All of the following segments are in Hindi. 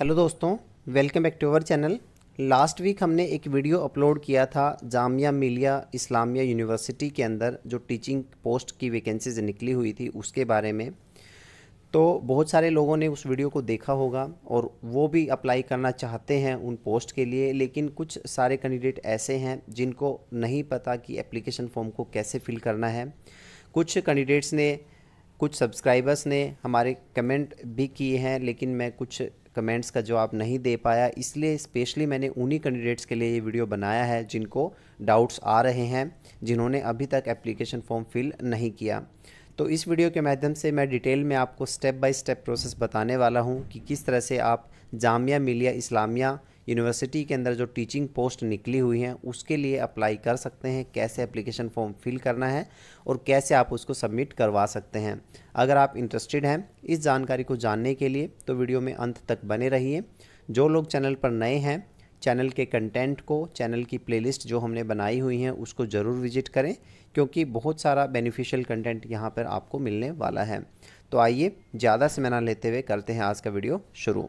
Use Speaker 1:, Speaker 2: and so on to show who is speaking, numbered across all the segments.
Speaker 1: हेलो दोस्तों welcome back to our channel last week हमने एक वीडियो अपलोड किया था जामिया मिलिया इस्लामिया यूनिवर्सिटी के अंदर जो टीचिंग पोस्ट की वैकेंसीज निकली हुई थी उसके बारे में तो बहुत सारे लोगों ने उस वीडियो को देखा होगा और वो भी अप्लाई करना चाहते हैं उन पोस्ट के लिए लेकिन कुछ सारे कैंडिडेट ऐसे हैं जिनको नहीं पता कि एप्लीकेशन फॉर्म को कैसे फिल करना है कुछ कैंडिडेट्स ने कुछ सब्सक्राइबर्स ने हमारे कमेंट भी किए हैं लेकिन मैं कुछ कमेंट्स का जवाब नहीं दे पाया इसलिए स्पेशली मैंने उन्हीं कैंडिडेट्स के लिए ये वीडियो बनाया है जिनको डाउट्स आ रहे हैं जिन्होंने अभी तक एप्लीकेशन फॉर्म फिल नहीं किया तो इस वीडियो के माध्यम से मैं डिटेल में आपको स्टेप बाय स्टेप प्रोसेस बताने वाला हूँ कि किस तरह से आप जामिया मिलिया इस्लामिया यूनिवर्सिटी के अंदर जो टीचिंग पोस्ट निकली हुई हैं उसके लिए अप्लाई कर सकते हैं कैसे एप्लीकेशन फॉर्म फिल करना है और कैसे आप उसको सबमिट करवा सकते हैं अगर आप इंटरेस्टेड हैं इस जानकारी को जानने के लिए तो वीडियो में अंत तक बने रहिए जो लोग चैनल पर नए हैं चैनल के कंटेंट को चैनल की प्लेलिस्ट जो हमने बनाई हुई है उसको ज़रूर विजिट करें क्योंकि बहुत सारा बेनिफिशियल कंटेंट यहाँ पर आपको मिलने वाला है तो आइए ज़्यादा से मना लेते हुए करते हैं आज का वीडियो शुरू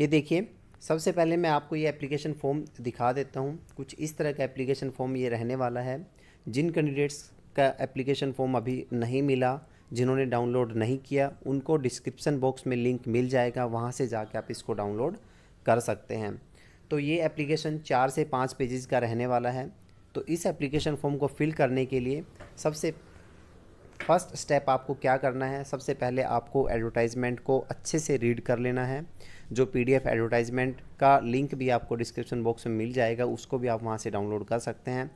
Speaker 1: ये देखिए सबसे पहले मैं आपको ये एप्लीकेशन फॉर्म दिखा देता हूँ कुछ इस तरह का एप्लीकेशन फॉर्म ये रहने वाला है जिन कैंडिडेट्स का एप्लीकेशन फॉर्म अभी नहीं मिला जिन्होंने डाउनलोड नहीं किया उनको डिस्क्रिप्सन बॉक्स में लिंक मिल जाएगा वहाँ से जाके आप इसको डाउनलोड कर सकते हैं तो ये एप्लीकेशन चार से पाँच पेजेस का रहने वाला है तो इस एप्लीकेशन फॉर्म को फिल करने के लिए सबसे फर्स्ट स्टेप आपको क्या करना है सबसे पहले आपको एडवर्टाइजमेंट को अच्छे से रीड कर लेना है जो पीडीएफ एडवर्टाइजमेंट का लिंक भी आपको डिस्क्रिप्शन बॉक्स में मिल जाएगा उसको भी आप वहाँ से डाउनलोड कर सकते हैं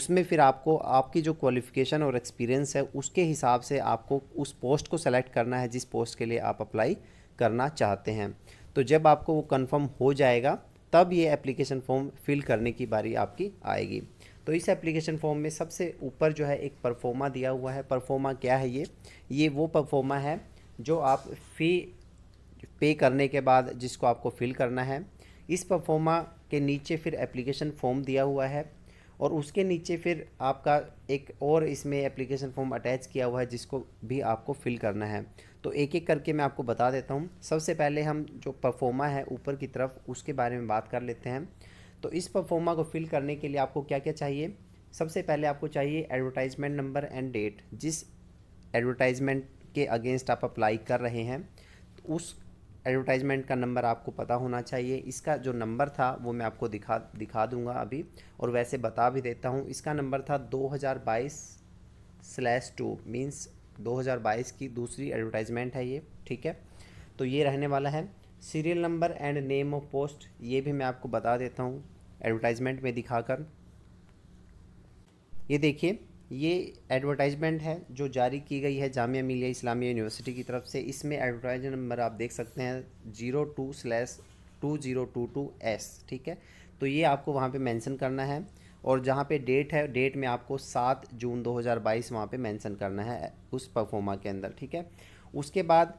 Speaker 1: उसमें फिर आपको आपकी जो क्वालिफ़िकेशन और एक्सपीरियंस है उसके हिसाब से आपको उस पोस्ट को सेलेक्ट करना है जिस पोस्ट के लिए आप अप्लाई करना चाहते हैं तो जब आपको वो कन्फर्म हो जाएगा तब ये एप्लीकेशन फॉर्म फिल करने की बारी आपकी आएगी तो इस एप्लीकेशन फॉर्म में सबसे ऊपर जो है एक परफॉर्मा दिया हुआ है परफॉर्मा क्या है ये ये वो परफॉर्मा है जो आप फ़ी पे करने के बाद जिसको आपको फिल करना है इस परफॉर्मा के नीचे फिर एप्लीकेशन फॉर्म दिया हुआ है और उसके नीचे फिर आपका एक और इसमें एप्लीकेशन फॉर्म अटैच किया हुआ है जिसको भी आपको फिल करना है तो एक एक करके मैं आपको बता देता हूँ सबसे पहले हम जो परफॉर्मा है ऊपर की तरफ उसके बारे में बात कर लेते हैं तो इस परफॉर्मा को फिल करने के लिए आपको क्या क्या चाहिए सबसे पहले आपको चाहिए एडवर्टाइजमेंट नंबर एंड डेट जिस एडवर्टाइजमेंट के अगेंस्ट आप अप्लाई कर रहे हैं तो उस एडवर्टाइजमेंट का नंबर आपको पता होना चाहिए इसका जो नंबर था वो मैं आपको दिखा दिखा दूंगा अभी और वैसे बता भी देता हूँ इसका नंबर था 2022 स्लैश टू मीन्स 2022 की दूसरी एडवर्टाइजमेंट है ये ठीक है तो ये रहने वाला है serial number and name of post ये भी मैं आपको बता देता हूँ एडवर्टाइजमेंट में दिखाकर ये देखिए ये एडवर्टाइजमेंट है जो जारी की गई है जामिया मिलिया इस्लामिया यूनिवर्सिटी की तरफ से इसमें एडवर्टाइज नंबर आप देख सकते हैं zero two slash two zero two two s ठीक है तो ये आपको वहाँ पे मेंशन करना है और जहाँ पे डेट है डेट में आपको सात जून दो हज़ार बाईस वहाँ पर मेंशन करना है उस परफॉर्मा के अंदर ठीक है उसके बाद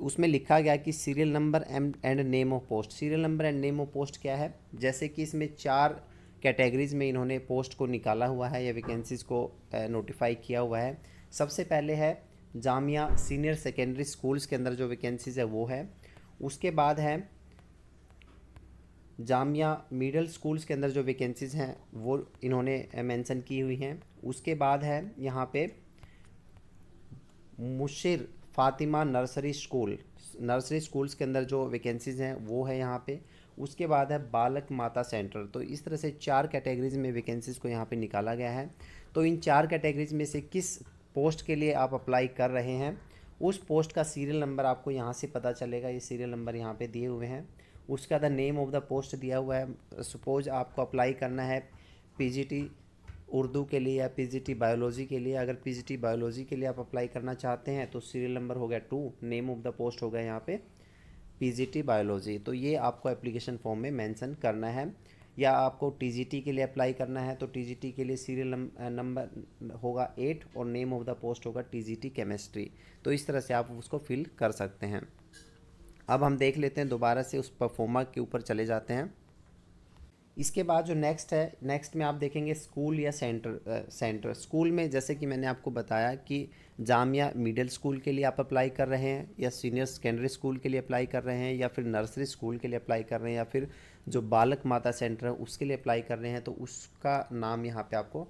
Speaker 1: उसमें लिखा गया कि serial number and name of post serial number and name of post क्या है जैसे कि इसमें चार कैटेगरीज़ में इन्होंने पोस्ट को निकाला हुआ है या वैकेंसीज़ को नोटिफाई किया हुआ है सबसे पहले है जामिया सीनियर सेकेंडरी स्कूल्स के अंदर जो वैकेंसीज़ है वो है उसके बाद है जामिया मिडल स्कूल्स के अंदर जो वैकेंसीज़ हैं वो इन्होंने मेंशन की हुई हैं उसके बाद है यहाँ पे Mushir Fatima nursery school nursery schools के अंदर जो वैकेंसीज़ हैं वो है यहाँ पे उसके बाद है बालक माता सेंटर तो इस तरह से चार कैटेगरीज में वैकेंसीज़ को यहाँ पे निकाला गया है तो इन चार कैटेगरीज में से किस पोस्ट के लिए आप अप्लाई कर रहे हैं उस पोस्ट का सीरियल नंबर आपको यहाँ से पता चलेगा ये सीरियल नंबर यहाँ पर दिए हुए हैं उसका the name of the post दिया हुआ है सपोज आपको अप्लाई करना है पी उर्दू के लिए या पीजीटी बायोलॉजी के लिए अगर पीजीटी बायोलॉजी के लिए आप अप्लाई करना चाहते हैं तो सीरियल नंबर हो गया two name of the post हो गया यहाँ पे पीजीटी बायोलॉजी तो ये आपको एप्लीकेशन फॉर्म में मेंशन करना है या आपको टीजीटी के लिए अप्लाई करना है तो टीजीटी के लिए सीरियल नंबर होगा एट और नेम ऑफ द पोस्ट होगा टी केमिस्ट्री तो इस तरह से आप उसको फिल कर सकते हैं अब हम देख लेते हैं दोबारा से उस परफॉर्मा के ऊपर चले जाते हैं इसके बाद जो नेक्स्ट है नेक्स्ट में आप देखेंगे स्कूल या सेंटर सेंटर स्कूल में जैसे कि मैंने आपको बताया कि जामिया मिडिल स्कूल के लिए आप अप्लाई कर रहे हैं या सीनियर सेकेंडरी स्कूल के लिए अप्लाई कर रहे हैं या फिर नर्सरी स्कूल के लिए अप्लाई कर रहे हैं या फिर जो बालक माता सेंटर है उसके लिए अप्लाई कर रहे हैं तो उसका नाम यहाँ पर आपको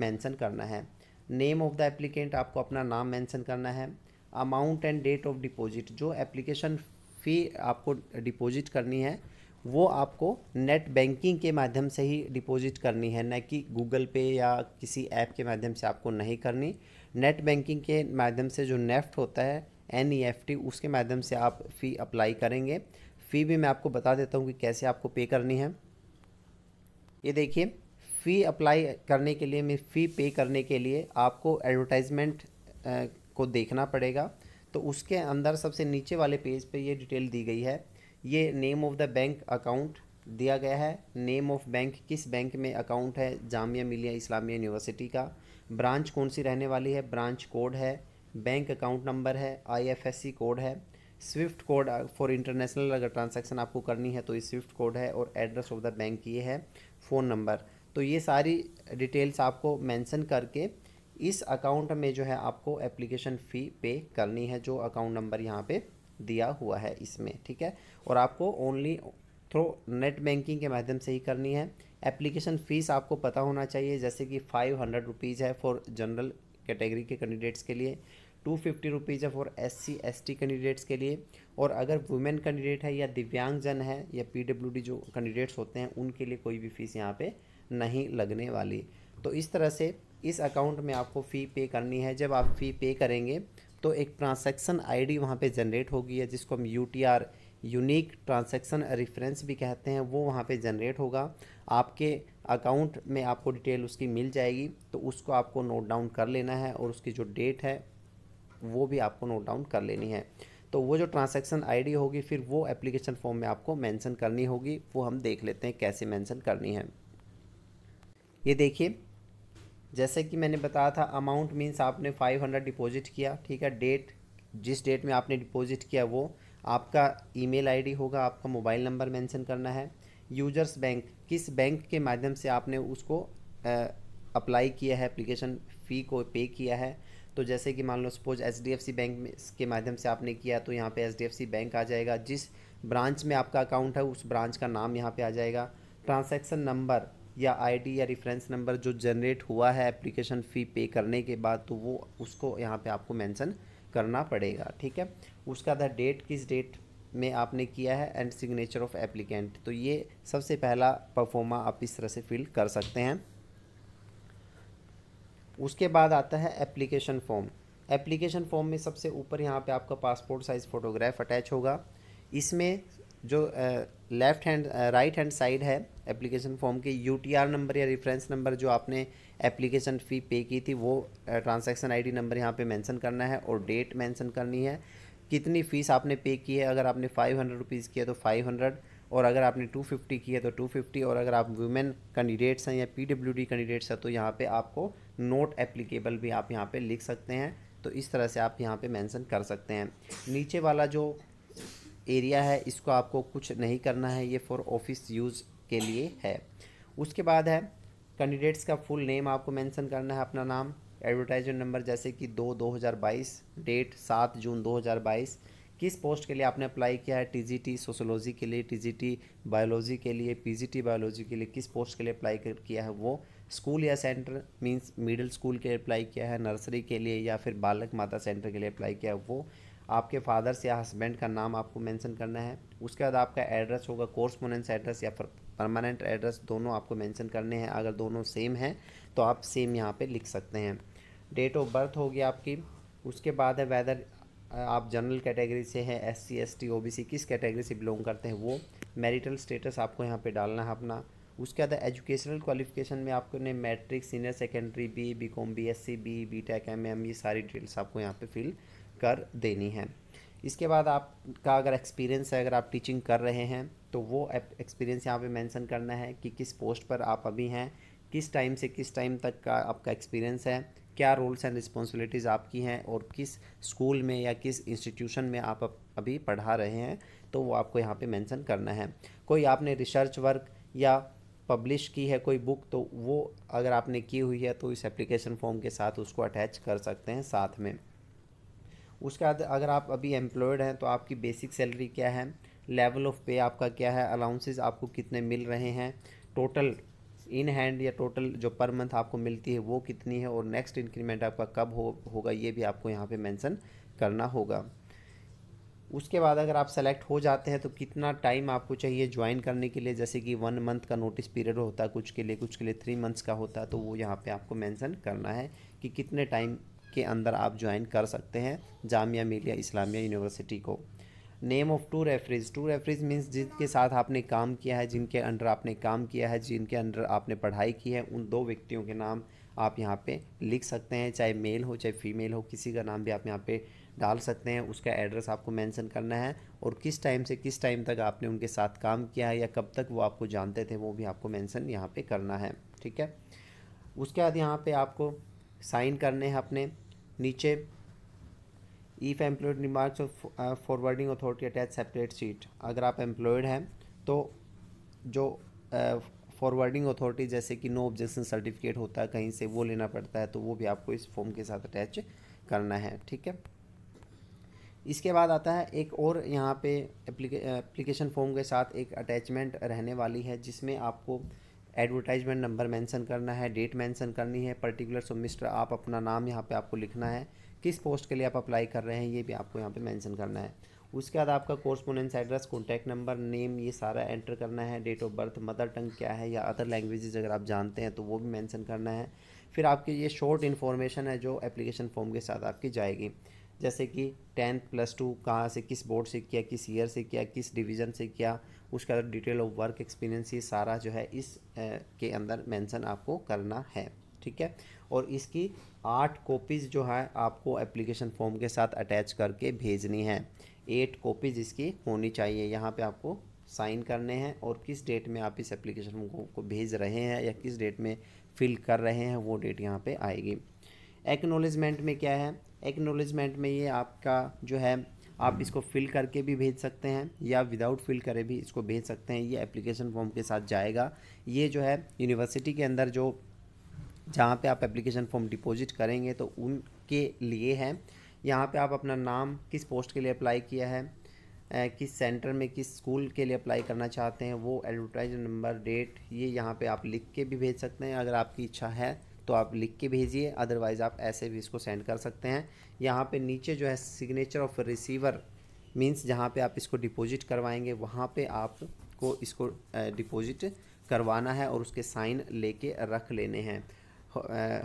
Speaker 1: मैंसन करना है नेम ऑफ़ द एप्लीकेंट आपको अपना नाम मैंसन करना है amount and date of deposit जो एप्लीकेशन फ़ी आपको डिपोज़िट करनी है वो आपको नेट बैंकिंग के माध्यम से ही डिपॉजिट करनी है न कि गूगल पे या किसी ऐप के माध्यम से आपको नहीं करनी नेट बैंकिंग के माध्यम से जो नेफ्ट होता है एन ई एफ टी उसके माध्यम से आप फ़ी अप्लाई करेंगे फ़ी भी मैं आपको बता देता हूँ कि कैसे आपको पे करनी है ये देखिए फ़ी अप्लाई करने के लिए मैं फ़ी पे करने के लिए आपको एडवर्टाइजमेंट को देखना पड़ेगा तो उसके अंदर सबसे नीचे वाले पेज पे ये डिटेल दी गई है ये name of the bank account दिया गया है नेम ऑफ़ बैंक किस बैंक में अकाउंट है जामिया मिलिया इस्लामिया यूनिवर्सिटी का ब्रांच कौन सी रहने वाली है ब्रांच कोड है बैंक अकाउंट नंबर है आईएफएससी कोड है स्विफ्ट कोड फॉर इंटरनेशनल अगर ट्रांसैक्शन आपको करनी है तो ये स्विफ्ट कोड है और एड्रेस ऑफ द बैंक ये है फ़ोन नंबर तो ये सारी डिटेल्स आपको मैंसन करके इस अकाउंट में जो है आपको एप्लीकेशन फ़ी पे करनी है जो अकाउंट नंबर यहाँ पर दिया हुआ है इसमें ठीक है और आपको ओनली थ्रो नेट बैंकिंग के माध्यम से ही करनी है एप्लीकेशन फ़ीस आपको पता होना चाहिए जैसे कि फाइव हंड्रेड रुपीज़ है फॉर जनरल कैटेगरी के कैंडिडेट्स के लिए टू फिफ्टी रुपीज़ है for S C S T candidates के लिए और अगर वुमेन कैंडिडेट है या दिव्यांगजन है या पी डब्ल्यू डी जो कैंडिडेट्स होते हैं उनके लिए कोई भी फ़ीस यहाँ पे नहीं लगने वाली तो इस तरह से इस अकाउंट में आपको फ़ी पे करनी है जब आप फ़ी पे करेंगे तो एक ट्रांसैक्शन आईडी वहाँ पे जनरेट होगी है जिसको हम U T R unique transaction reference भी कहते हैं वो वहाँ पे जनरेट होगा आपके अकाउंट में आपको डिटेल उसकी मिल जाएगी तो उसको आपको नोट डाउन कर लेना है और उसकी जो डेट है वो भी आपको नोट डाउन कर लेनी है तो वो जो ट्रांसैक्शन आईडी होगी फिर वो एप्लीकेशन फॉर्म में आपको मेंशन करनी होगी वो हम देख लेते हैं कैसे मेंशन करनी है ये देखिए जैसे कि मैंने बताया था अमाउंट मीन्स आपने फाइव हंड्रेड डिपॉजिट किया ठीक है डेट जिस डेट में आपने डिपॉजिट किया वो आपका ईमेल आईडी होगा आपका मोबाइल नंबर मेंशन करना है यूजर्स बैंक किस बैंक के माध्यम से आपने उसको अप्लाई किया है एप्लीकेशन फ़ी को पे किया है तो जैसे कि मान लो suppose H D F C bank के माध्यम से आपने किया तो यहाँ पर H D F C bank आ जाएगा जिस ब्रांच में आपका अकाउंट है उस ब्रांच का नाम यहाँ पे आ जाएगा ट्रांसैक्शन नंबर या आईडी या रेफरेंस नंबर जो जनरेट हुआ है एप्लीकेशन फ़ी पे करने के बाद तो वो उसको यहाँ पे आपको मेंशन करना पड़ेगा ठीक है उसका था डेट किस डेट में आपने किया है एंड सिग्नेचर ऑफ एप्लीकेंट तो ये सबसे पहला परफॉर्मा आप इस तरह से फिल कर सकते हैं उसके बाद आता है एप्लीकेशन फॉर्म एप्लीकेशन फॉर्म में सबसे ऊपर यहाँ पर आपका पासपोर्ट साइज़ फ़ोटोग्राफ अटैच होगा इसमें जो left hand right hand side है एप्लीकेशन फॉर्म के यू नंबर या रेफरेंस नंबर जो आपने एप्लीकेशन फ़ी पे की थी वो ट्रांसैक्शन आईडी नंबर यहाँ पे मेंशन करना है और डेट मेंशन करनी है कितनी फ़ीस आपने पे की है अगर आपने फाइव हंड्रेड रुपीज़ की है तो फाइव हंड्रेड और अगर आपने टू फिफ्टी की है तो टू फिफ्टी और अगर आप वुमेन कैंडिडेट्स हैं या पी डब्ल्यू डी कैंडिडेट्स हैं तो यहाँ पे आपको नोट एप्लीकेबल भी आप यहाँ पे लिख सकते हैं तो इस तरह से आप यहाँ पे मेंशन कर सकते हैं नीचे वाला जो एरिया है इसको आपको कुछ नहीं करना है ये फॉर ऑफिस यूज़ के लिए है उसके बाद है कैंडिडेट्स का फुल नेम आपको मेंशन करना है अपना नाम एडवर्टाइजमेंट नंबर जैसे कि दो दो हज़ार बाईस डेट सात जून दो हज़ार बाईस किस पोस्ट के लिए आपने अप्लाई किया है टीजीटी सोशोलॉजी के लिए टीजीटी बायोलॉजी के लिए पीजीटी बायोलॉजी के लिए किस पोस्ट के लिए अप्लाई किया है वो स्कूल या सेंटर मींस मिडिल स्कूल के लिए अप्लाई किया है नर्सरी के लिए या फिर बालक माता सेंटर के लिए अप्लाई किया है वो आपके फादर्स या हस्बैंड का नाम आपको मेंशन करना है उसके बाद आपका एड्रेस होगा कोर्सपोनेंस एड्रेस या परमानेंट एड्रेस दोनों आपको मेंशन करने हैं अगर दोनों सेम हैं तो आप सेम यहाँ पे लिख सकते हैं डेट ऑफ बर्थ होगी आपकी उसके बाद है वेदर आप जनरल कैटेगरी से हैं S C S T O B C किस कैटेगरी से बिलोंग करते हैं वो मैरिटल स्टेटस आपको यहाँ पर डालना है अपना उसके बाद एजुकेशनल क्वालिफिकेशन में आपको ने matric senior secondary B B com B S C B B tech M M ये सारी डिटेल्स आपको यहाँ पे फिल कर देनी है इसके बाद आपका अगर एक्सपीरियंस है अगर आप टीचिंग कर रहे हैं तो वो एक्सपीरियंस यहाँ पे मेंशन करना है कि किस पोस्ट पर आप अभी हैं किस टाइम से किस टाइम तक का आपका एक्सपीरियंस है क्या रोल्स एंड रिस्पॉन्सिबिलिटीज़ आपकी हैं और किस स्कूल में या किस इंस्टीट्यूशन में आप अभी पढ़ा रहे हैं तो वो आपको यहाँ पे मेंशन करना है कोई आपने रिसर्च वर्क या पब्लिश की है कोई बुक तो वो अगर आपने की हुई है तो इस एप्लीकेशन फॉर्म के साथ उसको अटैच कर सकते हैं साथ में उसके बाद अगर आप अभी एम्प्लॉयड हैं तो आपकी बेसिक सैलरी क्या है लेवल ऑफ पे आपका क्या है अलाउंसेस आपको कितने मिल रहे हैं टोटल इन हैंड या टोटल जो पर मंथ आपको मिलती है वो कितनी है और नेक्स्ट इंक्रीमेंट आपका कब हो होगा ये भी आपको यहाँ पे मेंशन करना होगा उसके बाद अगर आप सेलेक्ट हो जाते हैं तो कितना टाइम आपको चाहिए ज्वाइन करने के लिए जैसे कि वन मंथ का नोटिस पीरियड होता है कुछ के लिए कुछ के लिए थ्री मंथ्स का होता है तो वो यहाँ पे आपको मेंशन करना है कि कितने टाइम के अंदर आप ज्वाइन कर सकते हैं जामिया मिलिया इस्लामिया यूनिवर्सिटी को name of two referees two referees means जिनके साथ आपने काम किया है जिनके अंडर आपने काम किया है जिनके अंडर आपने पढ़ाई की है उन दो व्यक्तियों के नाम आप यहाँ पे लिख सकते हैं चाहे मेल हो चाहे फीमेल हो किसी का नाम भी आप यहाँ पे डाल सकते हैं उसका एड्रेस आपको मेंशन करना है और किस टाइम से किस टाइम तक आपने उनके साथ काम किया है या कब तक वो आपको जानते थे वो भी आपको मेंशन यहाँ पे करना है ठीक है उसके बाद यहाँ पे आपको साइन करने हैं अपने नीचे if employed remarks of forwarding authority attach separate sheet अगर आप एम्प्लॉयड हैं तो जो फॉरवर्डिंग uh, अथॉरिटी जैसे कि नो ऑब्जेक्शन सर्टिफिकेट होता है कहीं से वो लेना पड़ता है तो वो भी आपको इस फॉर्म के साथ अटैच करना है ठीक है इसके बाद आता है एक और यहाँ पे एप्लीकेशन फॉर्म के साथ एक अटैचमेंट रहने वाली है जिसमें आपको एडवर्टाइजमेंट नंबर मेंशन करना है डेट मेंशन करनी है पर्टिकुलर सो मिस्टर आप अपना नाम यहाँ पे आपको लिखना है किस पोस्ट के लिए आप अप्लाई कर रहे हैं ये भी आपको यहाँ पे मेंशन करना है उसके बाद आपका correspondence address contact number name ये सारा एंटर करना है date of birth mother tongue क्या है या अदर लैंग्वेजेज अगर आप जानते हैं तो वो भी मैंसन करना है फिर आपकी ये शॉर्ट इन्फॉर्मेशन है जो एप्लीकेशन फॉर्म के साथ आपकी जाएगी जैसे कि टेंथ प्लस टू कहाँ से किस बोर्ड से किया किस ईयर से किया किस डिवीज़न से किया उसका डिटेल ऑफ वर्क एक्सपीरियंस ये सारा जो है इस के अंदर मेंशन आपको करना है ठीक है और इसकी आठ कॉपीज़ जो है आपको एप्लीकेशन फॉर्म के साथ अटैच करके भेजनी है एट कॉपीज़ इसकी होनी चाहिए यहाँ पर आपको साइन करने हैं और किस डेट में आप इस एप्लीकेशन को, भेज रहे हैं या किस डेट में फिल कर रहे हैं वो डेट यहाँ पर आएगी एक्नोलेजमेंट में क्या है एक्नोलेजमेंट में ये आपका जो है आप इसको फिल करके भी भेज सकते हैं या विदाउट फिल करे भी इसको भेज सकते हैं ये एप्लीकेशन फॉर्म के साथ जाएगा ये जो है यूनिवर्सिटी के अंदर जो जहाँ पे आप एप्लीकेशन फॉर्म डिपॉजिट करेंगे तो उनके लिए है यहाँ पे आप अपना नाम किस पोस्ट के लिए अप्लाई किया है किस सेंटर में किस स्कूल के लिए अप्लाई करना चाहते हैं वो एडवर्टाइज नंबर डेट ये यहाँ पे आप लिख के भी भेज सकते हैं अगर आपकी इच्छा है तो आप लिख के भेजिए अदरवाइज़ आप ऐसे भी इसको सेंड कर सकते हैं यहाँ पे नीचे जो है सिग्नेचर ऑफ रिसीवर मींस जहाँ पे आप इसको डिपॉजिट करवाएंगे वहाँ पे आपको इसको डिपॉजिट करवाना है और उसके साइन लेके रख लेने हैं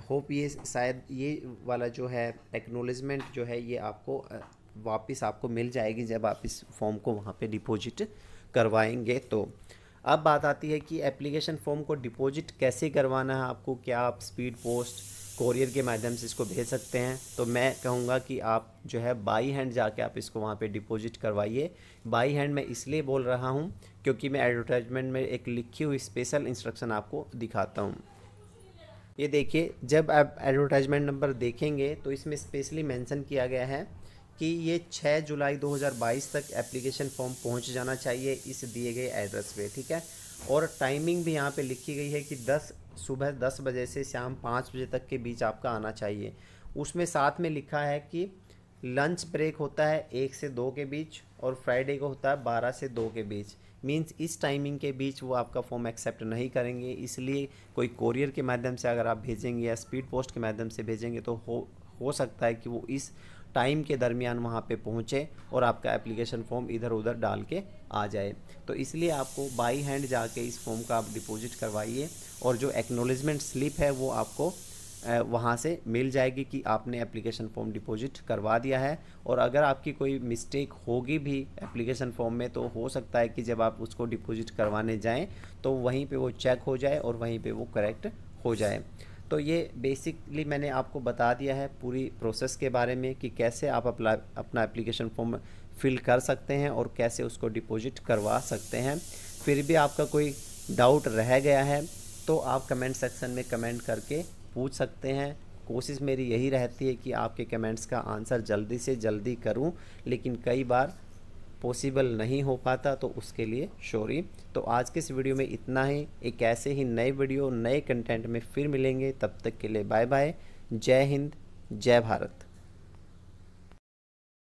Speaker 1: होप ये शायद ये वाला जो है एक्नोलिजमेंट जो है ये आपको वापस आपको मिल जाएगी जब आप इस फॉर्म को वहाँ पर डिपोज़िट करवाएंगे तो अब बात आती है कि एप्लीकेशन फॉर्म को डिपॉजिट कैसे करवाना है आपको क्या आप स्पीड पोस्ट कोरियर के माध्यम से इसको भेज सकते हैं तो मैं कहूँगा कि आप जो है बाई हैंड जाके आप इसको वहाँ पे डिपॉजिट करवाइए बाई हैंड मैं इसलिए बोल रहा हूँ क्योंकि मैं एडवर्टाइजमेंट में एक लिखी हुई स्पेशल इंस्ट्रक्शन आपको दिखाता हूँ ये देखिए जब आप एडवर्टाइजमेंट नंबर देखेंगे तो इसमें स्पेशली मेंशन किया गया है कि ये 6 जुलाई 2022 तक एप्लीकेशन फॉर्म पहुंच जाना चाहिए इस दिए गए एड्रेस पे ठीक है और टाइमिंग भी यहाँ पे लिखी गई है कि 10 सुबह 10 बजे से शाम 5 बजे तक के बीच आपका आना चाहिए उसमें साथ में लिखा है कि लंच ब्रेक होता है एक से दो के बीच और फ्राइडे को होता है बारह से दो के बीच मीन्स इस टाइमिंग के बीच वो आपका फॉर्म एक्सेप्ट नहीं करेंगे इसलिए कोई कोरियर के माध्यम से अगर आप भेजेंगे या स्पीड पोस्ट के माध्यम से भेजेंगे तो हो हो सकता है कि वो इस टाइम के दरमियान वहाँ पे पहुँचे और आपका एप्लीकेशन फॉर्म इधर उधर डाल के आ जाए तो इसलिए आपको बाई हैंड जाके इस फॉर्म का आप डिपॉजिट करवाइए और जो एक्नोलिजमेंट स्लिप है वो आपको वहाँ से मिल जाएगी कि आपने एप्लीकेशन फॉर्म डिपॉजिट करवा दिया है और अगर आपकी कोई मिस्टेक होगी भी एप्लीकेशन फॉर्म में तो हो सकता है कि जब आप उसको डिपॉजिट करवाने जाएं तो वहीं पे वो चेक हो जाए और वहीं पे वो करेक्ट हो जाए तो ये बेसिकली मैंने आपको बता दिया है पूरी प्रोसेस के बारे में कि कैसे आप अपना अपना एप्लीकेशन फॉर्म फिल कर सकते हैं और कैसे उसको डिपॉजिट करवा सकते हैं फिर भी आपका कोई डाउट रह गया है तो आप कमेंट सेक्शन में कमेंट करके पूछ सकते हैं कोशिश मेरी यही रहती है कि आपके कमेंट्स का आंसर जल्दी से जल्दी करूं लेकिन कई बार पॉसिबल नहीं हो पाता तो उसके लिए शोरी तो आज के इस वीडियो में इतना ही एक ऐसे ही नए वीडियो नए कंटेंट में फिर मिलेंगे तब तक के लिए बाय बाय जय हिंद जय भारत